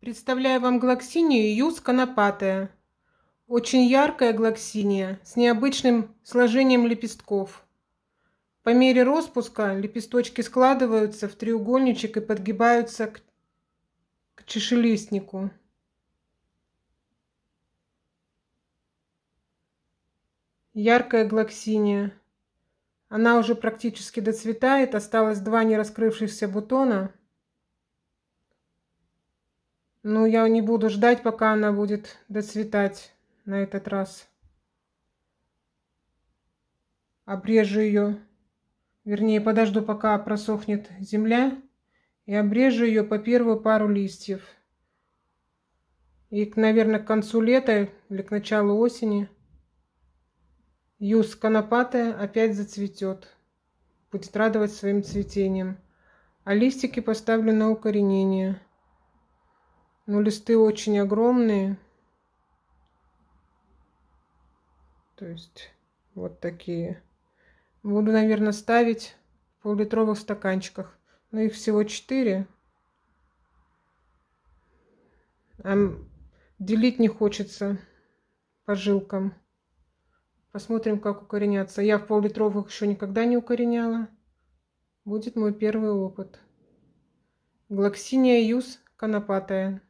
Представляю вам глоксинию Юс конопатая. Очень яркая глоксиния с необычным сложением лепестков. По мере распуска лепесточки складываются в треугольничек и подгибаются к, к чешелистнику. Яркая глоксиния. Она уже практически доцветает, осталось два нераскрывшихся бутона – ну, я не буду ждать, пока она будет доцветать на этот раз. Обрежу ее. Вернее, подожду, пока просохнет земля. И обрежу ее по первую пару листьев. И, наверное, к концу лета или к началу осени юз конопатая опять зацветет. Будет радовать своим цветением. А листики поставлю на укоренение. Ну листы очень огромные. То есть вот такие. Буду, наверное, ставить в пол стаканчиках. Но их всего 4. А делить не хочется по жилкам. Посмотрим, как укоренятся. Я в пол еще никогда не укореняла. Будет мой первый опыт. Глоксиния юз конопатая.